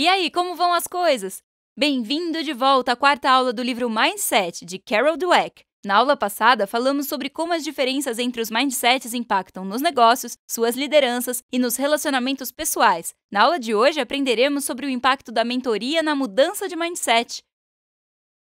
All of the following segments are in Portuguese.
E aí, como vão as coisas? Bem-vindo de volta à quarta aula do livro Mindset, de Carol Dweck. Na aula passada, falamos sobre como as diferenças entre os mindsets impactam nos negócios, suas lideranças e nos relacionamentos pessoais. Na aula de hoje, aprenderemos sobre o impacto da mentoria na mudança de mindset.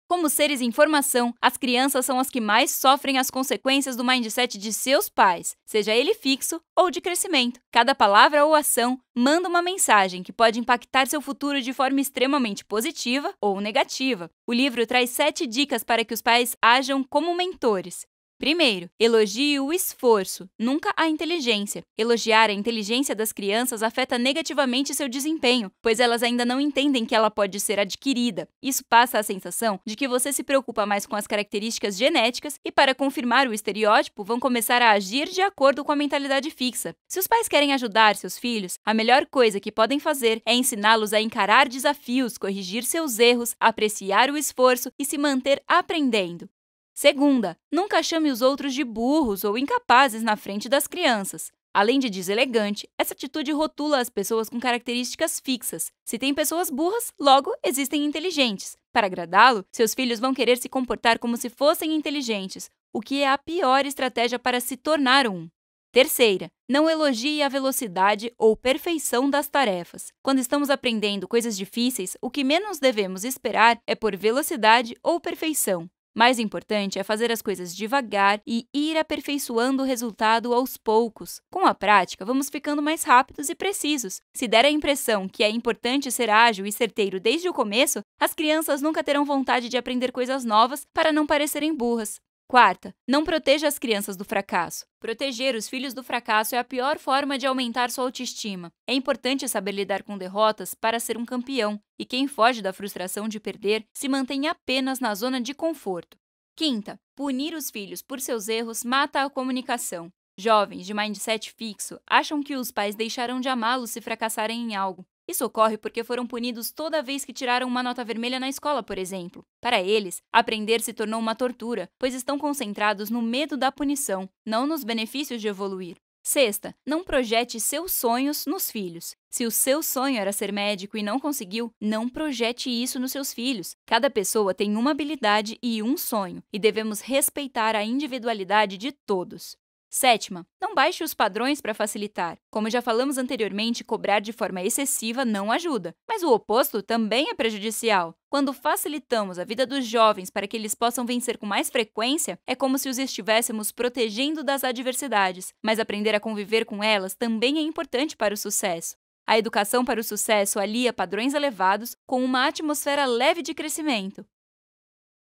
Como seres em formação, as crianças são as que mais sofrem as consequências do mindset de seus pais, seja ele fixo ou de crescimento. Cada palavra ou ação manda uma mensagem que pode impactar seu futuro de forma extremamente positiva ou negativa. O livro traz sete dicas para que os pais ajam como mentores. Primeiro, elogie o esforço, nunca a inteligência. Elogiar a inteligência das crianças afeta negativamente seu desempenho, pois elas ainda não entendem que ela pode ser adquirida. Isso passa a sensação de que você se preocupa mais com as características genéticas e, para confirmar o estereótipo, vão começar a agir de acordo com a mentalidade fixa. Se os pais querem ajudar seus filhos, a melhor coisa que podem fazer é ensiná-los a encarar desafios, corrigir seus erros, apreciar o esforço e se manter aprendendo. Segunda, nunca chame os outros de burros ou incapazes na frente das crianças. Além de deselegante, essa atitude rotula as pessoas com características fixas. Se tem pessoas burras, logo existem inteligentes. Para agradá-lo, seus filhos vão querer se comportar como se fossem inteligentes, o que é a pior estratégia para se tornar um. Terceira, não elogie a velocidade ou perfeição das tarefas. Quando estamos aprendendo coisas difíceis, o que menos devemos esperar é por velocidade ou perfeição. Mais importante é fazer as coisas devagar e ir aperfeiçoando o resultado aos poucos. Com a prática, vamos ficando mais rápidos e precisos. Se der a impressão que é importante ser ágil e certeiro desde o começo, as crianças nunca terão vontade de aprender coisas novas para não parecerem burras. Quarta, não proteja as crianças do fracasso. Proteger os filhos do fracasso é a pior forma de aumentar sua autoestima. É importante saber lidar com derrotas para ser um campeão, e quem foge da frustração de perder se mantém apenas na zona de conforto. Quinta, punir os filhos por seus erros mata a comunicação. Jovens de mindset fixo acham que os pais deixarão de amá-los se fracassarem em algo, isso ocorre porque foram punidos toda vez que tiraram uma nota vermelha na escola, por exemplo. Para eles, aprender se tornou uma tortura, pois estão concentrados no medo da punição, não nos benefícios de evoluir. Sexta, não projete seus sonhos nos filhos. Se o seu sonho era ser médico e não conseguiu, não projete isso nos seus filhos. Cada pessoa tem uma habilidade e um sonho, e devemos respeitar a individualidade de todos. Sétima, não baixe os padrões para facilitar. Como já falamos anteriormente, cobrar de forma excessiva não ajuda, mas o oposto também é prejudicial. Quando facilitamos a vida dos jovens para que eles possam vencer com mais frequência, é como se os estivéssemos protegendo das adversidades, mas aprender a conviver com elas também é importante para o sucesso. A educação para o sucesso alia padrões elevados com uma atmosfera leve de crescimento.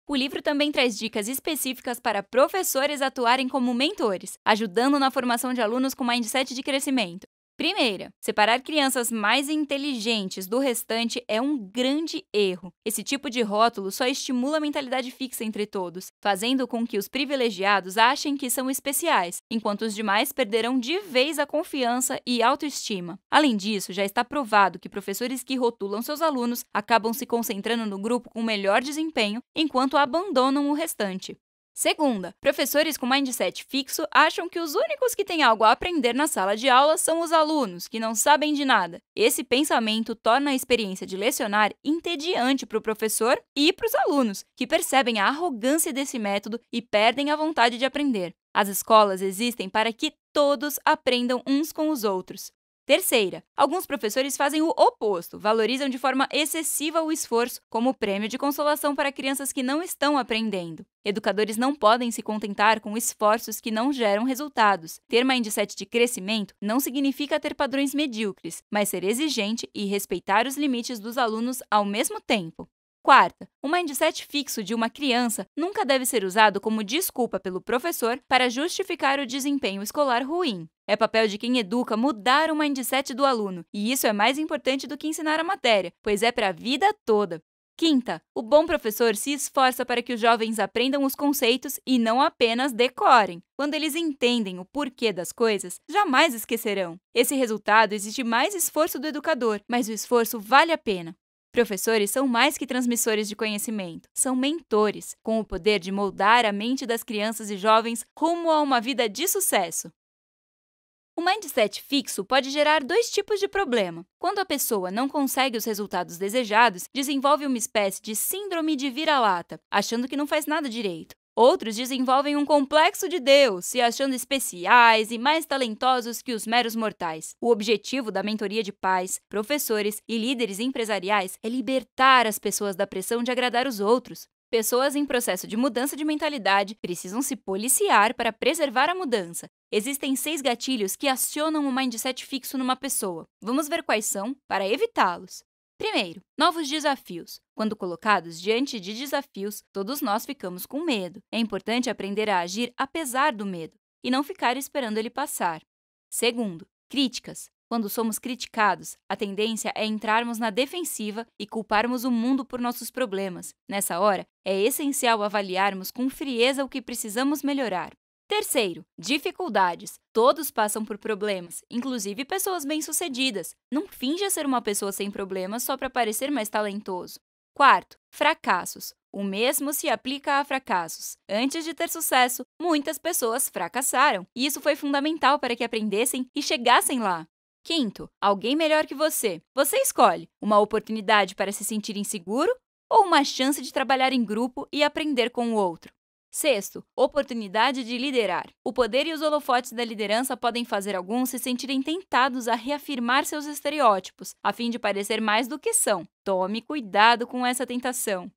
O livro também traz dicas específicas para professores atuarem como mentores, ajudando na formação de alunos com mindset de crescimento. Primeira, separar crianças mais inteligentes do restante é um grande erro. Esse tipo de rótulo só estimula a mentalidade fixa entre todos, fazendo com que os privilegiados achem que são especiais, enquanto os demais perderão de vez a confiança e autoestima. Além disso, já está provado que professores que rotulam seus alunos acabam se concentrando no grupo com melhor desempenho, enquanto abandonam o restante. Segunda, professores com mindset fixo acham que os únicos que têm algo a aprender na sala de aula são os alunos, que não sabem de nada. Esse pensamento torna a experiência de lecionar entediante para o professor e para os alunos, que percebem a arrogância desse método e perdem a vontade de aprender. As escolas existem para que todos aprendam uns com os outros. Terceira, alguns professores fazem o oposto, valorizam de forma excessiva o esforço como prêmio de consolação para crianças que não estão aprendendo. Educadores não podem se contentar com esforços que não geram resultados. Ter mindset de crescimento não significa ter padrões medíocres, mas ser exigente e respeitar os limites dos alunos ao mesmo tempo. Quarta, o mindset fixo de uma criança nunca deve ser usado como desculpa pelo professor para justificar o desempenho escolar ruim. É papel de quem educa mudar o mindset do aluno, e isso é mais importante do que ensinar a matéria, pois é para a vida toda. Quinta, o bom professor se esforça para que os jovens aprendam os conceitos e não apenas decorem. Quando eles entendem o porquê das coisas, jamais esquecerão. Esse resultado exige mais esforço do educador, mas o esforço vale a pena. Professores são mais que transmissores de conhecimento, são mentores, com o poder de moldar a mente das crianças e jovens rumo a uma vida de sucesso. O mindset fixo pode gerar dois tipos de problema. Quando a pessoa não consegue os resultados desejados, desenvolve uma espécie de síndrome de vira-lata, achando que não faz nada direito. Outros desenvolvem um complexo de Deus, se achando especiais e mais talentosos que os meros mortais. O objetivo da mentoria de pais, professores e líderes empresariais é libertar as pessoas da pressão de agradar os outros. Pessoas em processo de mudança de mentalidade precisam se policiar para preservar a mudança. Existem seis gatilhos que acionam o um mindset fixo numa pessoa. Vamos ver quais são para evitá-los. Primeiro, novos desafios. Quando colocados diante de desafios, todos nós ficamos com medo. É importante aprender a agir apesar do medo e não ficar esperando ele passar. Segundo, críticas. Quando somos criticados, a tendência é entrarmos na defensiva e culparmos o mundo por nossos problemas. Nessa hora, é essencial avaliarmos com frieza o que precisamos melhorar. Terceiro, dificuldades. Todos passam por problemas, inclusive pessoas bem-sucedidas. Não finja ser uma pessoa sem problemas só para parecer mais talentoso. Quarto, fracassos. O mesmo se aplica a fracassos. Antes de ter sucesso, muitas pessoas fracassaram, e isso foi fundamental para que aprendessem e chegassem lá. Quinto, alguém melhor que você. Você escolhe uma oportunidade para se sentir inseguro ou uma chance de trabalhar em grupo e aprender com o outro. Sexto, oportunidade de liderar. O poder e os holofotes da liderança podem fazer alguns se sentirem tentados a reafirmar seus estereótipos, a fim de parecer mais do que são. Tome cuidado com essa tentação.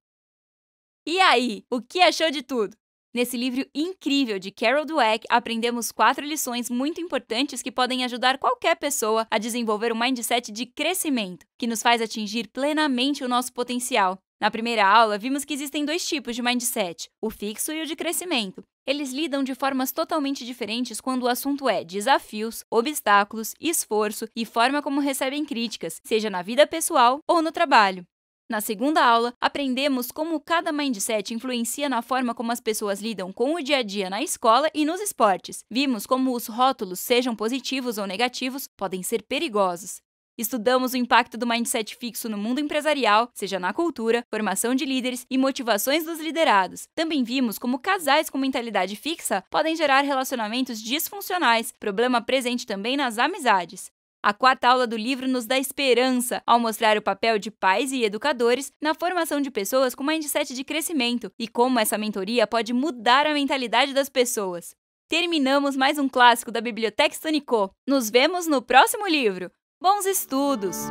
E aí, o que achou de tudo? Nesse livro incrível de Carol Dweck, aprendemos quatro lições muito importantes que podem ajudar qualquer pessoa a desenvolver um mindset de crescimento, que nos faz atingir plenamente o nosso potencial na primeira aula, vimos que existem dois tipos de mindset: o fixo e o de crescimento. Eles lidam de formas totalmente diferentes quando o assunto é desafios, obstáculos, esforço e forma como recebem críticas, seja na vida pessoal ou no trabalho. Na segunda aula, aprendemos como cada mindset influencia na forma como as pessoas lidam com o dia a dia na escola e nos esportes. Vimos como os rótulos, sejam positivos ou negativos, podem ser perigosos. Estudamos o impacto do mindset fixo no mundo empresarial, seja na cultura, formação de líderes e motivações dos liderados. Também vimos como casais com mentalidade fixa podem gerar relacionamentos disfuncionais, problema presente também nas amizades. A quarta aula do livro nos dá esperança ao mostrar o papel de pais e educadores na formação de pessoas com mindset de crescimento e como essa mentoria pode mudar a mentalidade das pessoas. Terminamos mais um clássico da Biblioteca Stanico. Nos vemos no próximo livro. Bons estudos!